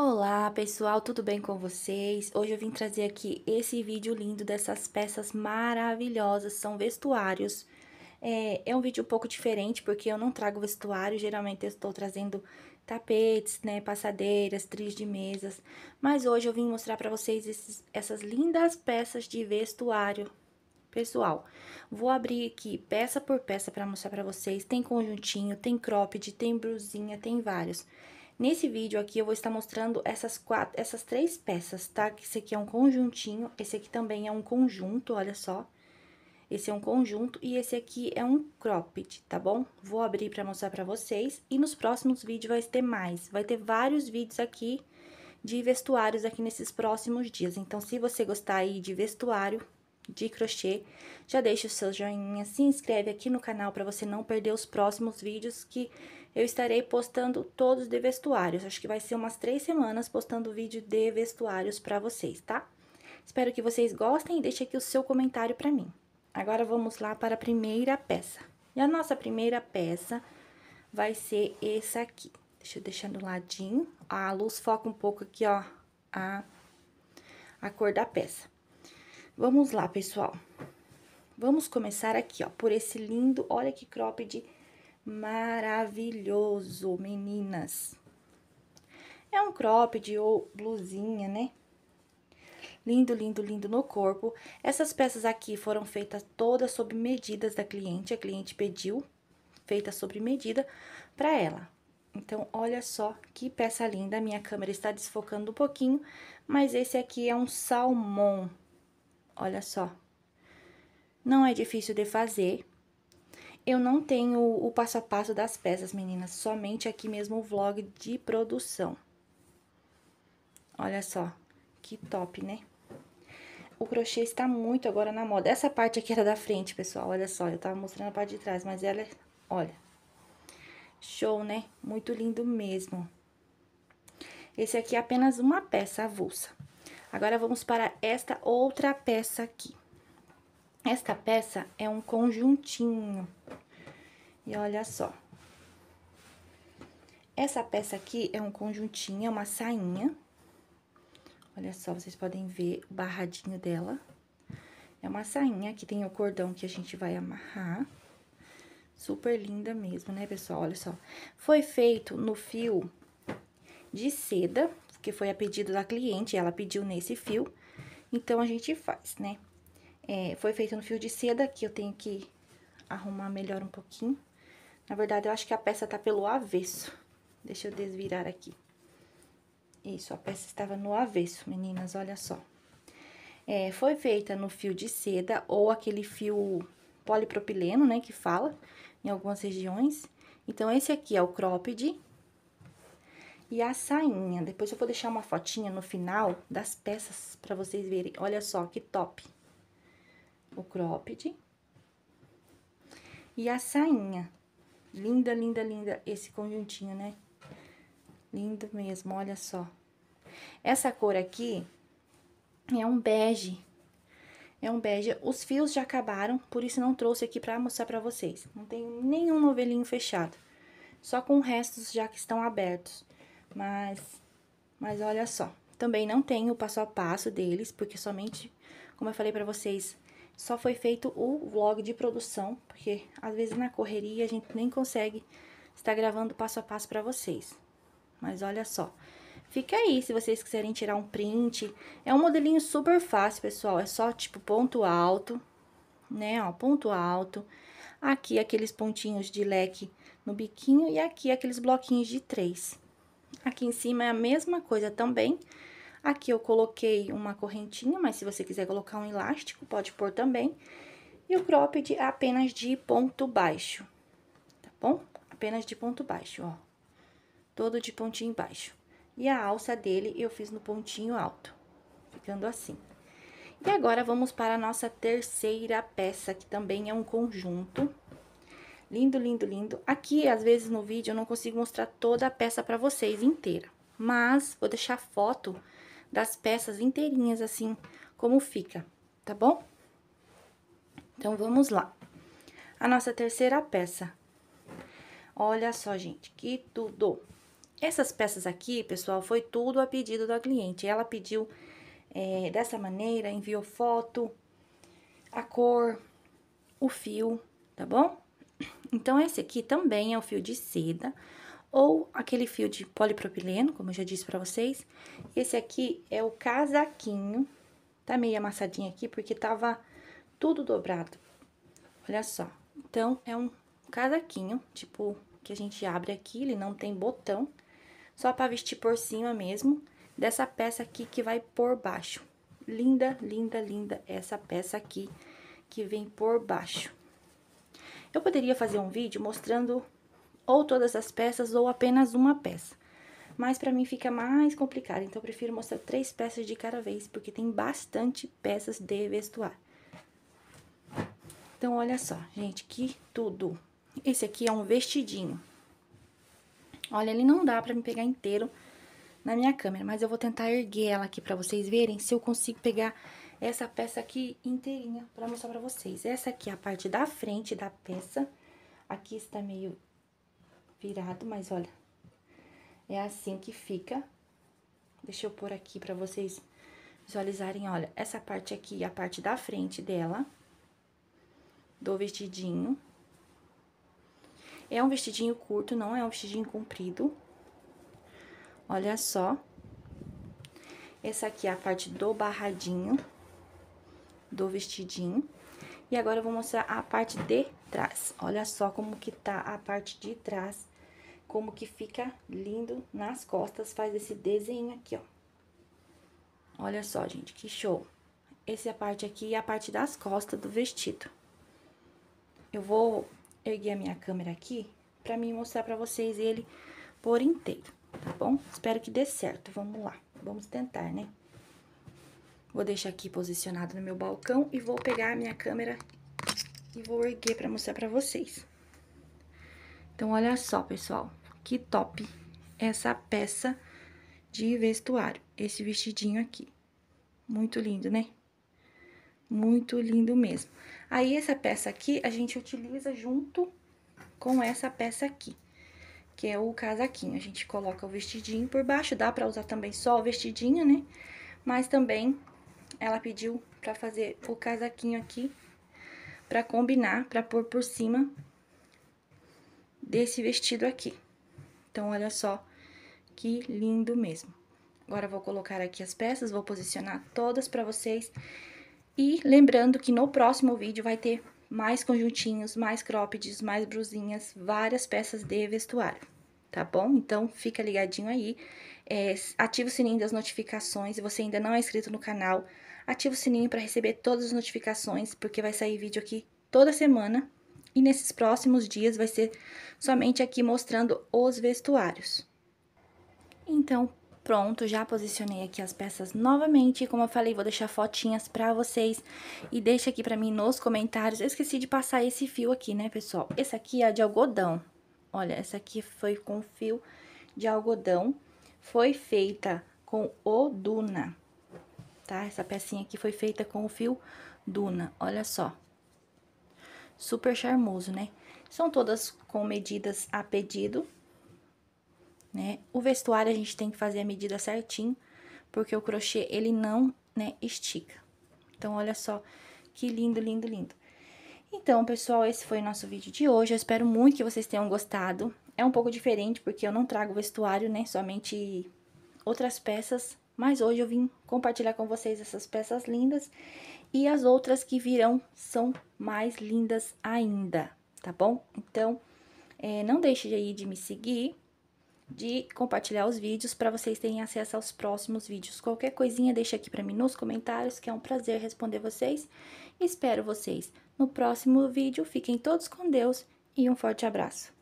Olá pessoal, tudo bem com vocês? Hoje eu vim trazer aqui esse vídeo lindo dessas peças maravilhosas, são vestuários. É, é um vídeo um pouco diferente, porque eu não trago vestuário, geralmente eu estou trazendo tapetes, né, passadeiras, tris de mesas. Mas hoje eu vim mostrar para vocês esses, essas lindas peças de vestuário. Pessoal, vou abrir aqui peça por peça para mostrar para vocês. Tem conjuntinho, tem cropped, tem brusinha, tem vários. Nesse vídeo aqui, eu vou estar mostrando essas quatro, essas três peças, tá? Que esse aqui é um conjuntinho, esse aqui também é um conjunto, olha só. Esse é um conjunto e esse aqui é um cropped, tá bom? Vou abrir para mostrar para vocês e nos próximos vídeos vai ter mais. Vai ter vários vídeos aqui de vestuários aqui nesses próximos dias. Então, se você gostar aí de vestuário, de crochê. Já deixa o seu joinha, se inscreve aqui no canal para você não perder os próximos vídeos que eu estarei postando todos de vestuários. Acho que vai ser umas três semanas postando vídeo de vestuários para vocês, tá? Espero que vocês gostem e deixe aqui o seu comentário para mim. Agora, vamos lá para a primeira peça. E a nossa primeira peça vai ser essa aqui. Deixa eu deixar do ladinho. A luz foca um pouco aqui, ó, a, a cor da peça. Vamos lá, pessoal. Vamos começar aqui, ó, por esse lindo, olha que cropped maravilhoso, meninas. É um cropped ou blusinha, né? Lindo, lindo, lindo no corpo. Essas peças aqui foram feitas todas sob medidas da cliente. A cliente pediu, feita sob medida, para ela. Então, olha só que peça linda. minha câmera está desfocando um pouquinho, mas esse aqui é um salmão. Olha só. Não é difícil de fazer. Eu não tenho o passo a passo das peças, meninas. Somente aqui mesmo o vlog de produção. Olha só. Que top, né? O crochê está muito agora na moda. Essa parte aqui era da frente, pessoal. Olha só, eu tava mostrando a parte de trás, mas ela... É, olha. Show, né? Muito lindo mesmo. Esse aqui é apenas uma peça avulsa. Agora, vamos para esta outra peça aqui. Esta peça é um conjuntinho. E olha só. Essa peça aqui é um conjuntinho, é uma sainha. Olha só, vocês podem ver o barradinho dela. É uma sainha que tem o cordão que a gente vai amarrar. Super linda mesmo, né, pessoal? Olha só. Foi feito no fio de seda, que foi a pedido da cliente, ela pediu nesse fio. Então, a gente faz, né? É, foi feito no fio de seda, que eu tenho que arrumar melhor um pouquinho. Na verdade, eu acho que a peça tá pelo avesso. Deixa eu desvirar aqui. Isso, a peça estava no avesso, meninas, olha só. É, foi feita no fio de seda ou aquele fio polipropileno, né, que fala em algumas regiões. Então, esse aqui é o cropped, e a sainha. Depois eu vou deixar uma fotinha no final das peças para vocês verem. Olha só que top. O cropped. E a sainha. Linda, linda, linda esse conjuntinho, né? Lindo mesmo, olha só. Essa cor aqui é um bege. É um bege. Os fios já acabaram, por isso não trouxe aqui para mostrar para vocês. Não tem nenhum novelinho fechado. Só com restos já que estão abertos. Mas, mas olha só. Também não tem o passo a passo deles, porque somente, como eu falei para vocês, só foi feito o vlog de produção, porque às vezes na correria a gente nem consegue estar gravando passo a passo para vocês. Mas olha só. Fica aí, se vocês quiserem tirar um print. É um modelinho super fácil, pessoal. É só, tipo, ponto alto, né? Ó, ponto alto. Aqui, aqueles pontinhos de leque no biquinho. E aqui, aqueles bloquinhos de três. Aqui em cima é a mesma coisa também. Aqui eu coloquei uma correntinha, mas se você quiser colocar um elástico, pode pôr também. E o cropped é apenas de ponto baixo, tá bom? Apenas de ponto baixo, ó. Todo de pontinho baixo. E a alça dele eu fiz no pontinho alto, ficando assim. E agora, vamos para a nossa terceira peça, que também é um conjunto. Lindo, lindo, lindo. Aqui, às vezes, no vídeo, eu não consigo mostrar toda a peça pra vocês inteira. Mas, vou deixar foto das peças inteirinhas, assim, como fica, tá bom? Então, vamos lá. A nossa terceira peça. Olha só, gente, que tudo! Essas peças aqui, pessoal, foi tudo a pedido da cliente. Ela pediu é, dessa maneira, enviou foto, a cor, o fio, tá bom? Então, esse aqui também é o fio de seda ou aquele fio de polipropileno, como eu já disse pra vocês. Esse aqui é o casaquinho, tá meio amassadinho aqui porque tava tudo dobrado. Olha só, então é um casaquinho, tipo, que a gente abre aqui, ele não tem botão, só pra vestir por cima mesmo, dessa peça aqui que vai por baixo. Linda, linda, linda essa peça aqui que vem por baixo. Eu poderia fazer um vídeo mostrando ou todas as peças ou apenas uma peça. Mas para mim fica mais complicado, então eu prefiro mostrar três peças de cada vez, porque tem bastante peças de vestuário. Então, olha só, gente, que tudo. Esse aqui é um vestidinho. Olha, ele não dá pra me pegar inteiro na minha câmera, mas eu vou tentar erguer ela aqui pra vocês verem se eu consigo pegar essa peça aqui inteirinha para mostrar para vocês. Essa aqui é a parte da frente da peça. Aqui está meio virado, mas olha, é assim que fica. Deixa eu pôr aqui para vocês visualizarem, olha, essa parte aqui é a parte da frente dela, do vestidinho. É um vestidinho curto, não é um vestidinho comprido. Olha só. Essa aqui é a parte do barradinho do vestidinho. E agora eu vou mostrar a parte de trás. Olha só como que tá a parte de trás, como que fica lindo nas costas, faz esse desenho aqui, ó. Olha só, gente, que show. Essa é a parte aqui é a parte das costas do vestido. Eu vou erguer a minha câmera aqui pra mim mostrar pra vocês ele por inteiro, tá bom? Espero que dê certo, vamos lá. Vamos tentar, né? Vou deixar aqui posicionado no meu balcão e vou pegar a minha câmera e vou erguer pra mostrar pra vocês. Então, olha só, pessoal, que top essa peça de vestuário, esse vestidinho aqui. Muito lindo, né? Muito lindo mesmo. Aí, essa peça aqui, a gente utiliza junto com essa peça aqui, que é o casaquinho. A gente coloca o vestidinho por baixo, dá pra usar também só o vestidinho, né? Mas também ela pediu pra fazer o casaquinho aqui, pra combinar, pra pôr por cima desse vestido aqui. Então, olha só que lindo mesmo. Agora, vou colocar aqui as peças, vou posicionar todas pra vocês. E lembrando que no próximo vídeo vai ter mais conjuntinhos, mais croppeds, mais brusinhas, várias peças de vestuário, tá bom? Então, fica ligadinho aí é, ative o sininho das notificações. Se você ainda não é inscrito no canal, ative o sininho para receber todas as notificações, porque vai sair vídeo aqui toda semana. E nesses próximos dias vai ser somente aqui mostrando os vestuários. Então, pronto, já posicionei aqui as peças novamente. Como eu falei, vou deixar fotinhas pra vocês e deixa aqui pra mim nos comentários. Eu esqueci de passar esse fio aqui, né, pessoal? Esse aqui é de algodão. Olha, essa aqui foi com fio de algodão foi feita com o Duna, tá? Essa pecinha aqui foi feita com o fio Duna, olha só. Super charmoso, né? São todas com medidas a pedido, né? O vestuário a gente tem que fazer a medida certinho, porque o crochê, ele não, né, estica. Então, olha só que lindo, lindo, lindo. Então, pessoal, esse foi o nosso vídeo de hoje. Eu espero muito que vocês tenham gostado. É um pouco diferente porque eu não trago vestuário, né? Somente outras peças. Mas hoje eu vim compartilhar com vocês essas peças lindas. E as outras que virão são mais lindas ainda, tá bom? Então, é, não deixe aí de me seguir, de compartilhar os vídeos para vocês terem acesso aos próximos vídeos. Qualquer coisinha deixa aqui para mim nos comentários, que é um prazer responder vocês. Espero vocês no próximo vídeo. Fiquem todos com Deus e um forte abraço.